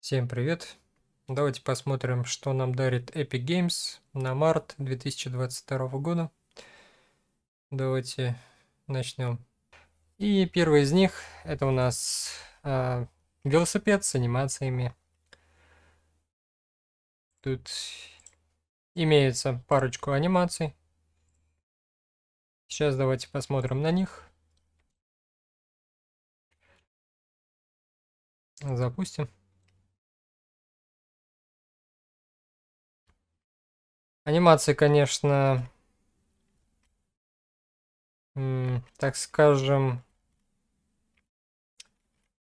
Всем привет! Давайте посмотрим, что нам дарит Epic Games на март 2022 года. Давайте начнем. И первый из них это у нас э, велосипед с анимациями. Тут имеется парочку анимаций. Сейчас давайте посмотрим на них. Запустим. Анимация, конечно, так скажем,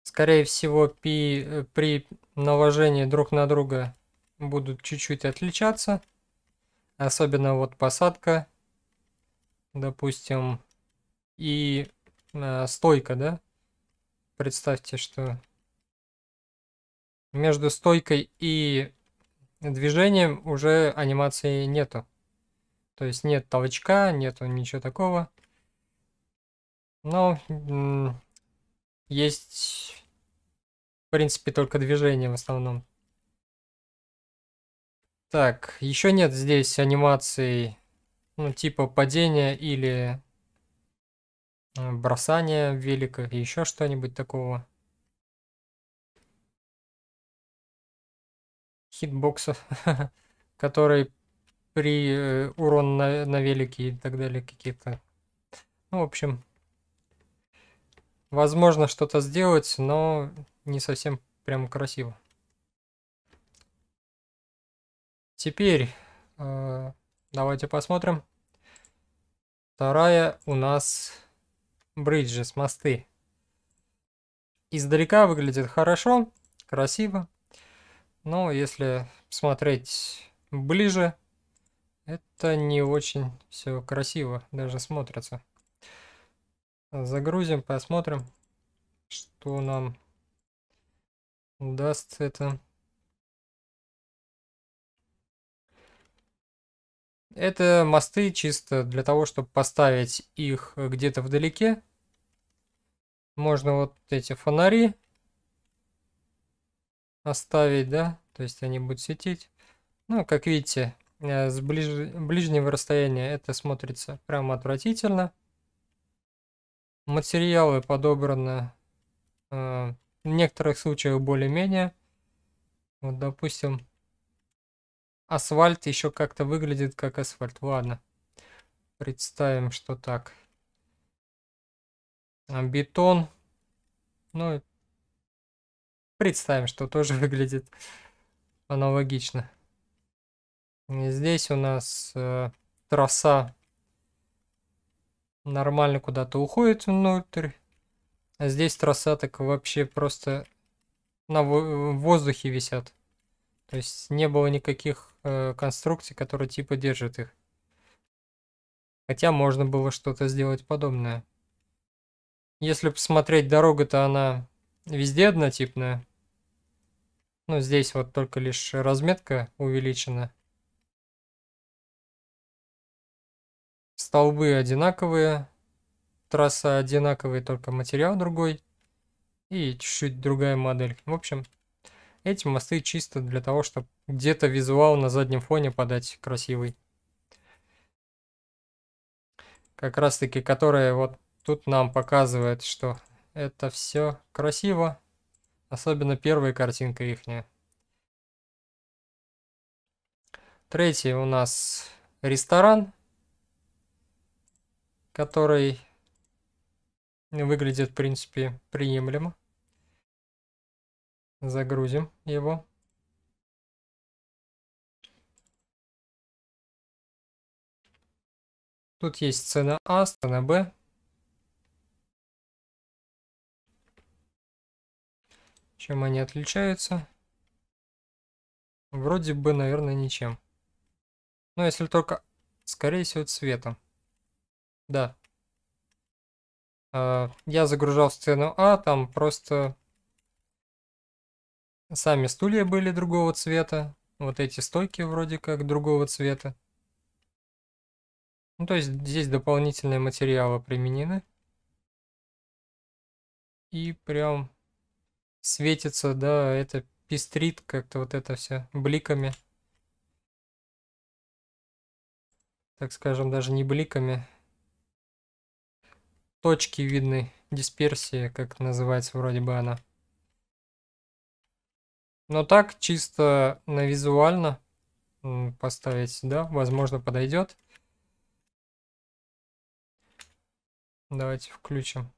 скорее всего, пи, при наложении друг на друга будут чуть-чуть отличаться. Особенно вот посадка, допустим, и э, стойка, да? Представьте, что между стойкой и движением уже анимации нету. То есть нет толчка, нету ничего такого. Но есть, в принципе, только движение в основном. Так, еще нет здесь анимации, ну, типа падения или э, бросания велика, еще что-нибудь такого. хитбоксов, который при э, урон на, на велике и так далее какие-то. Ну, в общем, возможно что-то сделать, но не совсем прям красиво. Теперь э, давайте посмотрим. Вторая у нас бриджи с мосты. Издалека выглядит хорошо, красиво. Но ну, если смотреть ближе, это не очень все красиво даже смотрится. Загрузим, посмотрим, что нам даст это. Это мосты чисто для того, чтобы поставить их где-то вдалеке. Можно вот эти фонари оставить, да, то есть они будут светить. Ну, как видите, э, с ближ... ближнего расстояния это смотрится прямо отвратительно. Материалы подобраны э, в некоторых случаях более-менее. Вот, допустим, асфальт еще как-то выглядит как асфальт. Ладно, представим, что так. Бетон. Ну, Представим, что тоже выглядит аналогично. И здесь у нас э, троса нормально куда-то уходит внутрь. А здесь троса так вообще просто на воздухе висят. То есть не было никаких э, конструкций, которые типа держат их. Хотя можно было что-то сделать подобное. Если посмотреть, дорога-то она везде однотипная. Ну, здесь вот только лишь разметка увеличена. Столбы одинаковые. Трасса одинаковая, только материал другой. И чуть-чуть другая модель. В общем, эти мосты чисто для того, чтобы где-то визуал на заднем фоне подать красивый. Как раз таки, которая вот тут нам показывает, что это все красиво. Особенно первая картинка ихняя. Третий у нас ресторан, который выглядит, в принципе, приемлемо. Загрузим его. Тут есть цена А, цена Б. Чем они отличаются? Вроде бы, наверное, ничем. Но если только, скорее всего, цветом. Да. А, я загружал сцену А, там просто сами стулья были другого цвета. Вот эти стойки вроде как другого цвета. Ну, то есть здесь дополнительные материалы применены. И прям светится, да, это пестрит как-то вот это все бликами. Так скажем, даже не бликами. Точки видны, дисперсия, как называется вроде бы она. Но так чисто на визуально поставить, да, возможно подойдет. Давайте включим.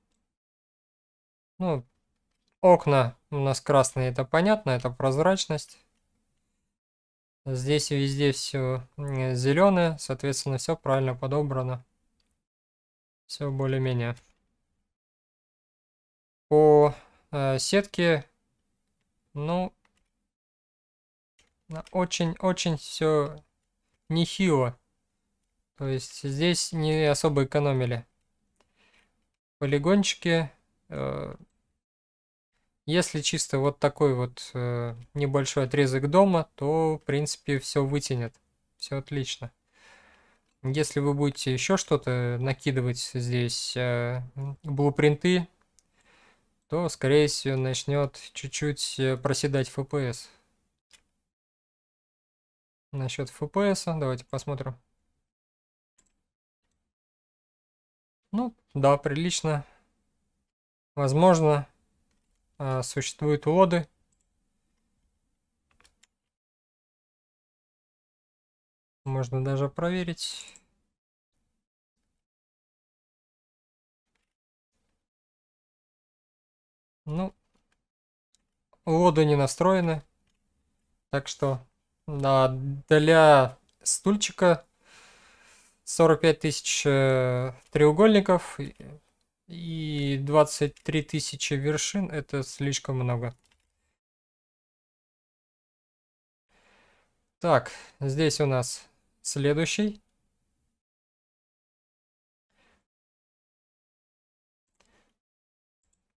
Ну, Окна у нас красные, это понятно, это прозрачность. Здесь везде все зеленое, соответственно, все правильно подобрано. Все более-менее. По э, сетке, ну, очень-очень все нехило. То есть здесь не особо экономили. Полигончики... Э, если чисто вот такой вот э, небольшой отрезок дома, то, в принципе, все вытянет. Все отлично. Если вы будете еще что-то накидывать здесь, э, блупринты, то, скорее всего, начнет чуть-чуть э, проседать FPS. Насчет FPS, давайте посмотрим. Ну, да, прилично. Возможно, а, существуют лоды. Можно даже проверить. Ну, лоды не настроены. Так что да, для стульчика 45 тысяч э, треугольников и 23 тысячи вершин это слишком много. Так, здесь у нас следующий.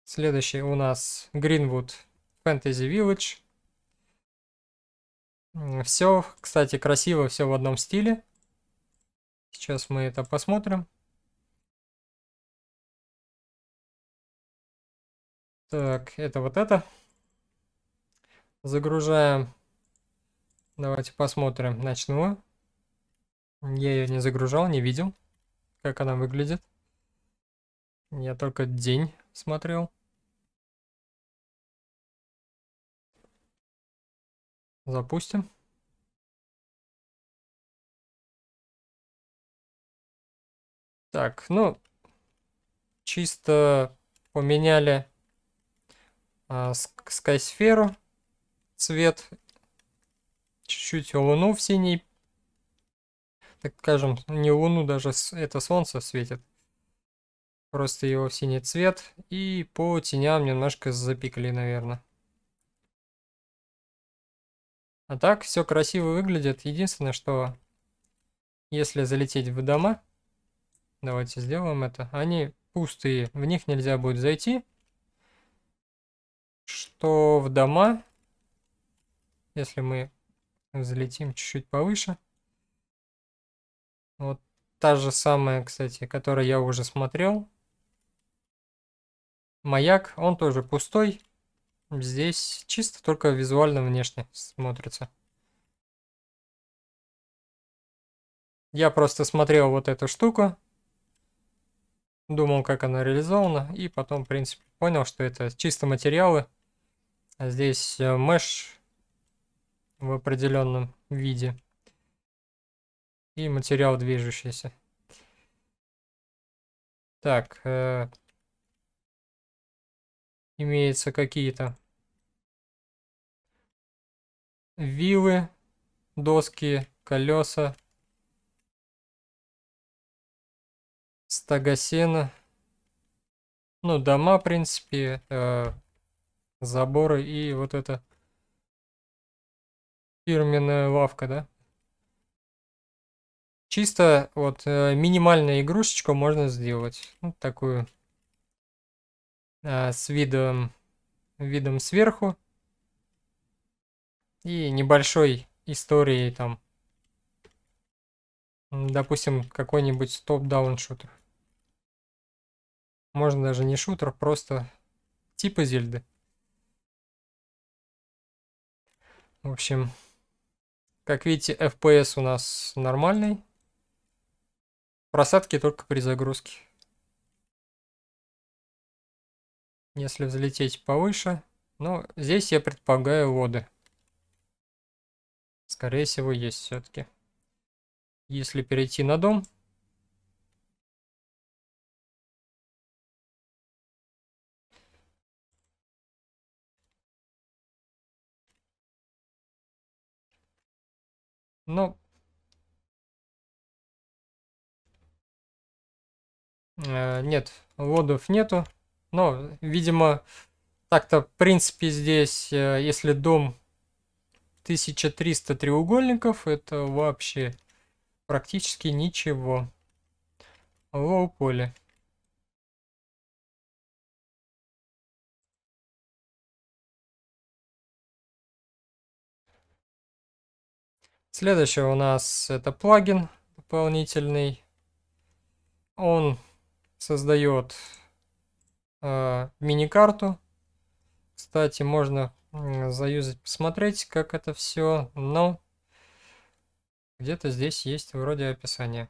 Следующий у нас Greenwood Fantasy Village. Все, кстати, красиво, все в одном стиле. Сейчас мы это посмотрим. Так, это вот это. Загружаем. Давайте посмотрим ночную. Я ее не загружал, не видел, как она выглядит. Я только день смотрел. Запустим. Так, ну, чисто поменяли а, скайсферу цвет, чуть-чуть луну в синий, так скажем, не луну, даже это солнце светит, просто его в синий цвет, и по теням немножко запекли, наверное. А так все красиво выглядит, единственное, что если залететь в дома, давайте сделаем это, они пустые, в них нельзя будет зайти, что в дома, если мы взлетим чуть-чуть повыше, вот та же самая, кстати, которую я уже смотрел, маяк, он тоже пустой, здесь чисто только визуально внешне смотрится. Я просто смотрел вот эту штуку, думал, как она реализована, и потом, в принципе, понял, что это чисто материалы. А здесь э, меш в определенном виде. И материал движущийся. Так. Э, имеются какие-то вилы, доски, колеса, стога сена. Ну, дома, в принципе, э, заборы и вот эта фирменная лавка, да? Чисто вот э, минимальную игрушечку можно сделать. Вот ну, такую. Э, с видом, видом сверху. И небольшой историей там. Допустим, какой-нибудь топ-даун шутер. Можно даже не шутер, просто типа Зельды. В общем, как видите, FPS у нас нормальный. Просадки только при загрузке. Если взлететь повыше, но здесь я предполагаю воды. Скорее всего, есть все-таки. Если перейти на дом, Ну, э, нет, лодов нету. Но, видимо, так-то, в принципе, здесь, э, если дом 1300 треугольников, это вообще практически ничего. Лоу поле. Следующее у нас это плагин дополнительный. Он создает э, мини-карту. Кстати, можно заюзать, посмотреть, как это все, но где-то здесь есть вроде описание.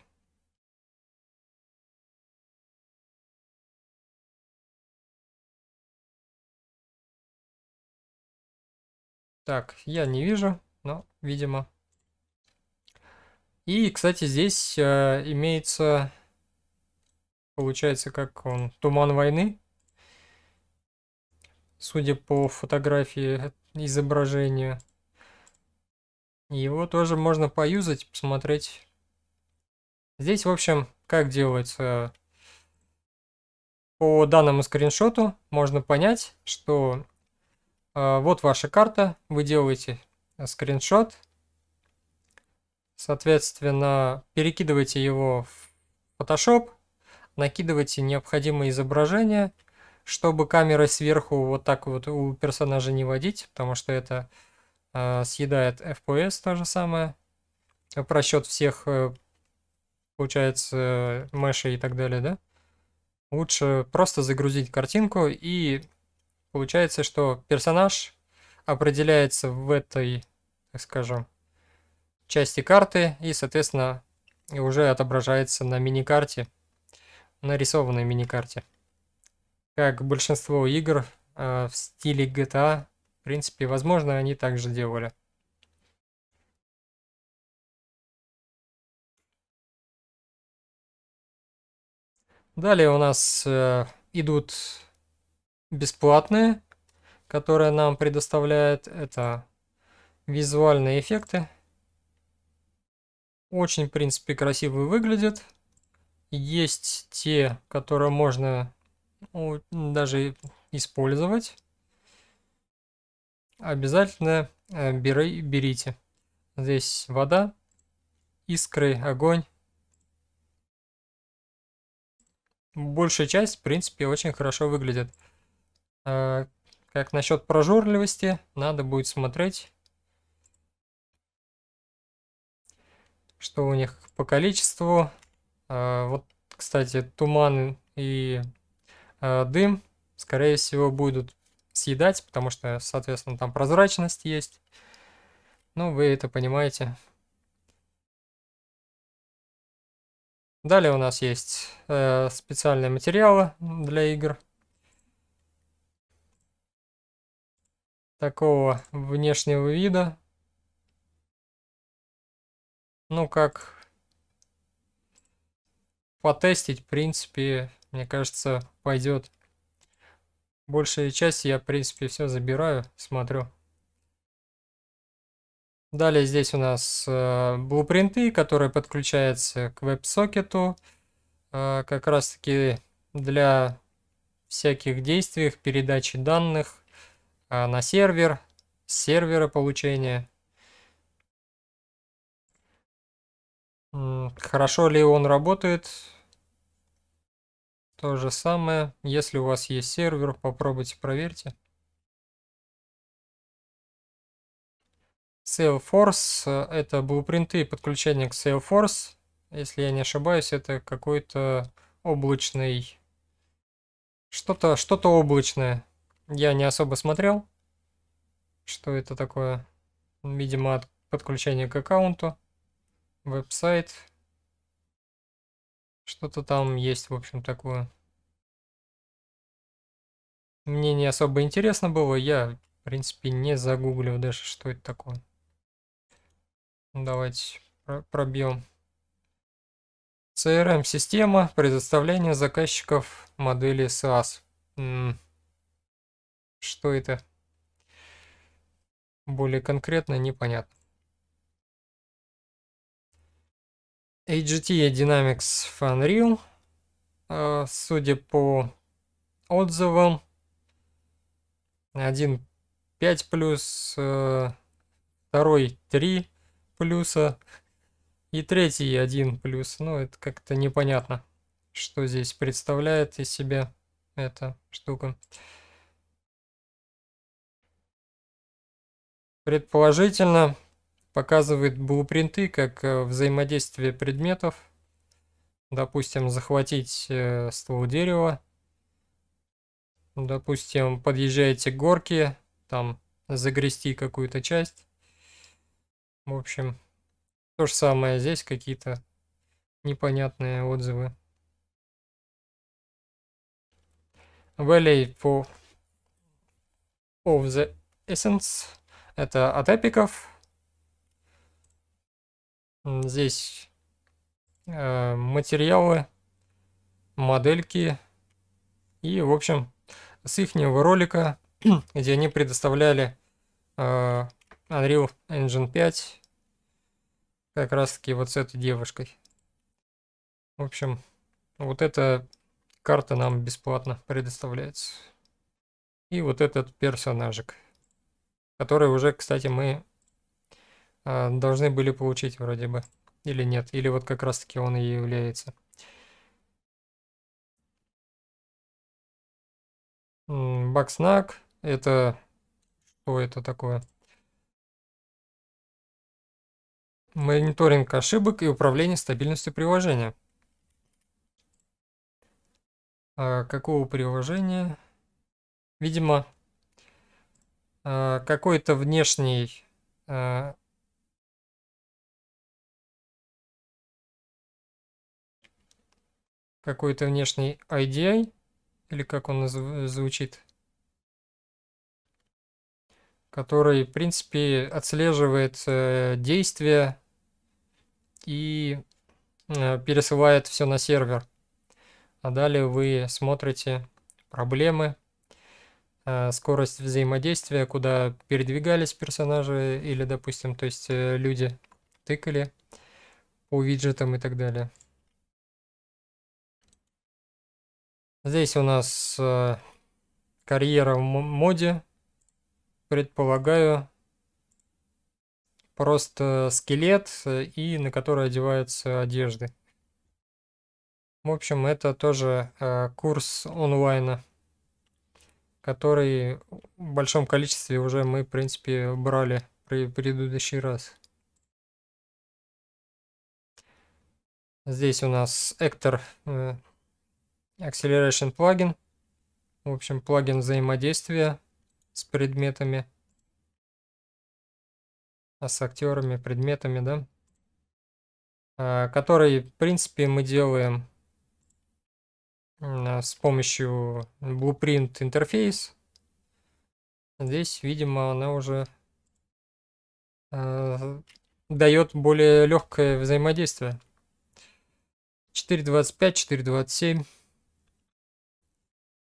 Так, я не вижу, но, видимо, и, кстати, здесь э, имеется, получается, как он, туман войны. Судя по фотографии изображения, Его тоже можно поюзать, посмотреть. Здесь, в общем, как делается... По данному скриншоту можно понять, что э, вот ваша карта, вы делаете э, скриншот, Соответственно, перекидывайте его в Photoshop, накидывайте необходимые изображения, чтобы камера сверху вот так вот у персонажа не водить, потому что это э, съедает FPS то же самое. Просчет всех, э, получается, мышей и так далее, да? Лучше просто загрузить картинку и получается, что персонаж определяется в этой, так скажем, части карты и, соответственно, уже отображается на миникарте, нарисованной миникарте. Как большинство игр э, в стиле GTA, в принципе, возможно, они также делали. Далее у нас э, идут бесплатные, которые нам предоставляют это визуальные эффекты, очень, в принципе, красиво выглядит. Есть те, которые можно ну, даже использовать. Обязательно э, бери, берите. Здесь вода, искры, огонь. Большая часть, в принципе, очень хорошо выглядит. Э, как насчет прожорливости, надо будет смотреть что у них по количеству. Э, вот, кстати, туман и э, дым, скорее всего, будут съедать, потому что, соответственно, там прозрачность есть. Ну, вы это понимаете. Далее у нас есть э, специальные материалы для игр. Такого внешнего вида ну, как потестить, в принципе, мне кажется, пойдет. Большая часть я, в принципе, все забираю, смотрю. Далее здесь у нас э, блупринты, которые подключаются к веб-сокету. Э, как раз-таки для всяких действий, передачи данных э, на сервер, сервера получения. Хорошо ли он работает? То же самое. Если у вас есть сервер, попробуйте проверьте. Salesforce э, – это блупринты подключения к Salesforce. Если я не ошибаюсь, это какой-то облачный... Что-то что, -то, что -то облачное. Я не особо смотрел, что это такое. Видимо, от подключения к аккаунту веб-сайт. Что-то там есть, в общем, такое. Мне не особо интересно было, я, в принципе, не загуглил даже, что это такое. Давайте пробьем. CRM-система предоставления заказчиков модели SaaS. Что это? Более конкретно непонятно. HGT Dynamics Unreal, э, судя по отзывам, 1 5 плюс, э, второй 3 плюса и третий 1 плюс. Ну, это как-то непонятно, что здесь представляет из себя эта штука. Предположительно, показывает блупринты, как э, взаимодействие предметов. Допустим, захватить э, ствол дерева. Допустим, подъезжаете к горке, там загрести какую-то часть. В общем, то же самое здесь какие-то непонятные отзывы. Valley for of the Essence. Это от эпиков. Здесь э, материалы, модельки и, в общем, с их ролика, где они предоставляли э, Unreal Engine 5 как раз таки вот с этой девушкой. В общем, вот эта карта нам бесплатно предоставляется. И вот этот персонажик, который уже, кстати, мы а, должны были получить вроде бы. Или нет. Или вот как раз таки он и является. Бакснак. Это... Что это такое? Мониторинг ошибок и управление стабильностью приложения. А какого приложения? Видимо, а, какой-то внешний а, какой-то внешний IDI, или как он звучит, который, в принципе, отслеживает э, действия и э, пересылает все на сервер. А далее вы смотрите проблемы, э, скорость взаимодействия, куда передвигались персонажи или, допустим, то есть э, люди тыкали по виджетам и так далее. Здесь у нас э, карьера в моде. Предполагаю, просто скелет, э, и на который одеваются одежды. В общем, это тоже э, курс онлайна, который в большом количестве уже мы, в принципе, брали при предыдущий раз. Здесь у нас Эктор э, Acceleration плагин. В общем, плагин взаимодействия с предметами. А с актерами, предметами, да? А, который, в принципе, мы делаем с помощью Blueprint интерфейс. Здесь, видимо, она уже э, дает более легкое взаимодействие. 4.25, 4.27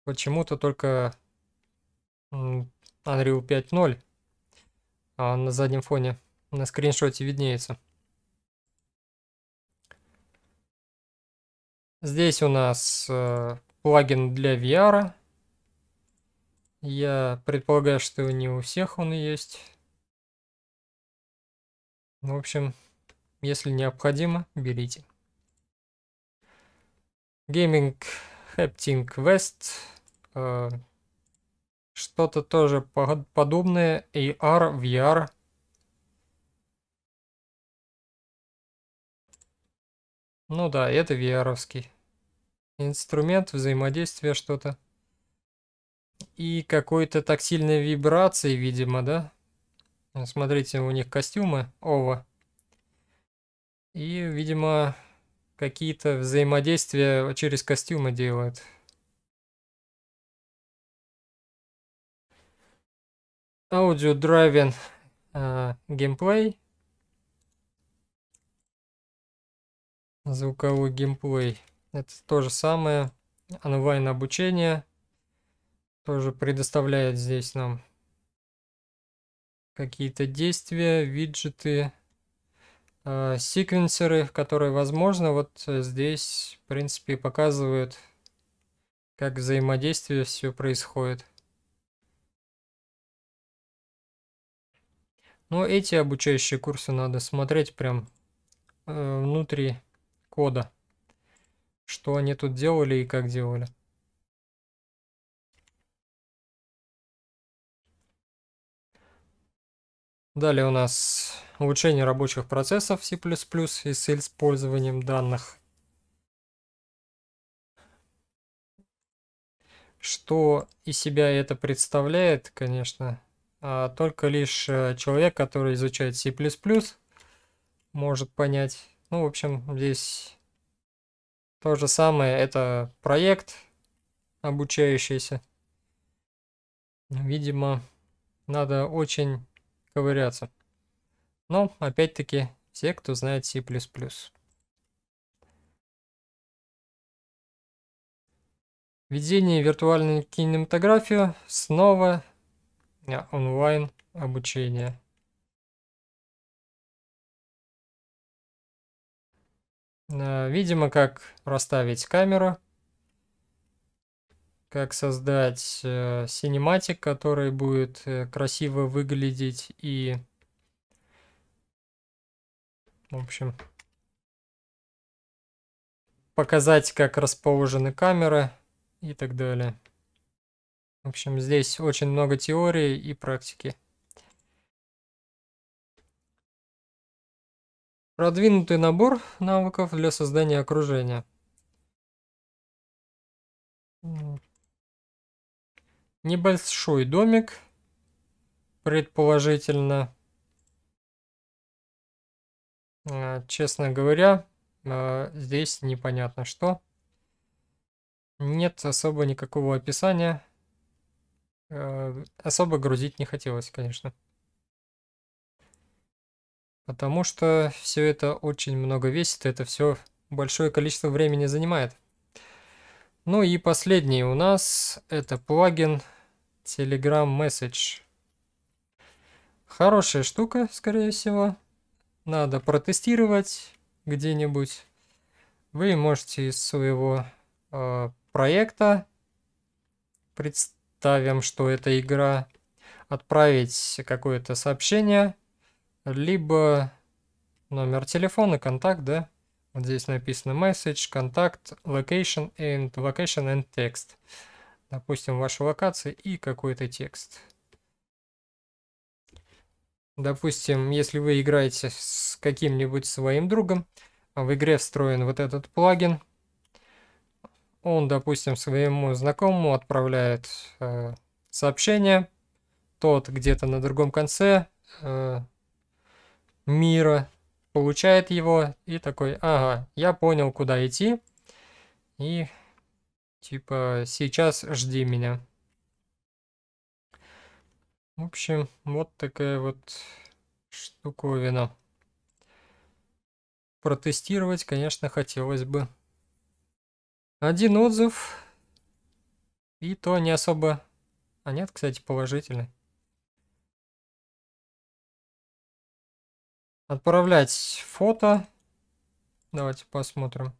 почему-то только Unreal 5.0 а на заднем фоне на скриншоте виднеется. Здесь у нас э, плагин для VR. Я предполагаю, что не у всех он есть. Ну, в общем, если необходимо, берите. Гейминг Captain Quest. Э, Что-то тоже подобное. AR, VR. Ну да, это vr -овский. Инструмент взаимодействия что-то. И какой-то тактильной вибрации, видимо, да? Смотрите, у них костюмы. Ова. И, видимо, какие-то взаимодействия через костюмы делают. аудио Driving а, геймплей. Звуковой геймплей. Это то же самое. Онлайн обучение тоже предоставляет здесь нам какие-то действия, виджеты э, секвенсеры, которые, возможно, вот э, здесь, в принципе, показывают, как взаимодействие все происходит. Но ну, эти обучающие курсы надо смотреть прям э, внутри кода, что они тут делали и как делали. Далее у нас улучшение рабочих процессов C++ и с использованием данных. Что из себя это представляет, конечно, а, только лишь э, человек, который изучает C++, может понять. Ну, в общем, здесь то же самое. Это проект обучающийся. Видимо, надо очень ковыряться. Но, опять-таки, все, кто знает C++. Введение в виртуальную кинематографию снова а, онлайн обучение. А, видимо, как расставить камеру как создать э, синематик, который будет э, красиво выглядеть и... В общем, показать, как расположены камеры и так далее. В общем, здесь очень много теории и практики. Продвинутый набор навыков для создания окружения. Небольшой домик, предположительно. А, честно говоря, а, здесь непонятно что. Нет особо никакого описания. А, особо грузить не хотелось, конечно. Потому что все это очень много весит, это все большое количество времени занимает. Ну и последний у нас это плагин Telegram Message. Хорошая штука, скорее всего. Надо протестировать где-нибудь. Вы можете из своего э, проекта представим, что это игра, отправить какое-то сообщение, либо номер телефона, контакт, да, вот здесь написано message, контакт, location and location and text. Допустим, ваша локация и какой-то текст. Допустим, если вы играете с каким-нибудь своим другом, в игре встроен вот этот плагин, он, допустим, своему знакомому отправляет э, сообщение, тот где-то на другом конце э, мира получает его и такой, ага, я понял, куда идти. И типа сейчас жди меня. В общем, вот такая вот штуковина. Протестировать, конечно, хотелось бы. Один отзыв. И то не особо... А нет, кстати, положительный. Отправлять фото. Давайте посмотрим.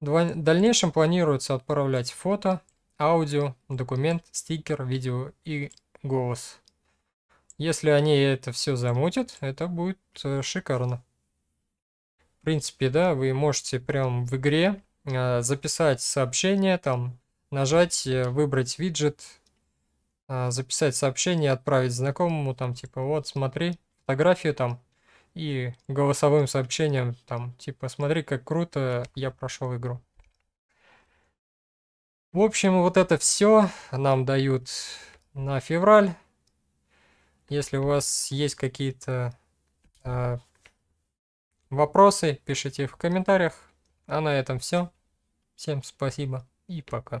В дальнейшем планируется отправлять фото, аудио, документ, стикер, видео и голос. Если они это все замутят, это будет э, шикарно. В принципе, да, вы можете прям в игре э, записать сообщение, там нажать, э, выбрать виджет, записать сообщение, отправить знакомому, там типа вот смотри, фотографию там и голосовым сообщением, там, типа, смотри, как круто, я прошел игру. В общем, вот это все нам дают на февраль. Если у вас есть какие-то э, вопросы, пишите в комментариях. А на этом все. Всем спасибо и пока.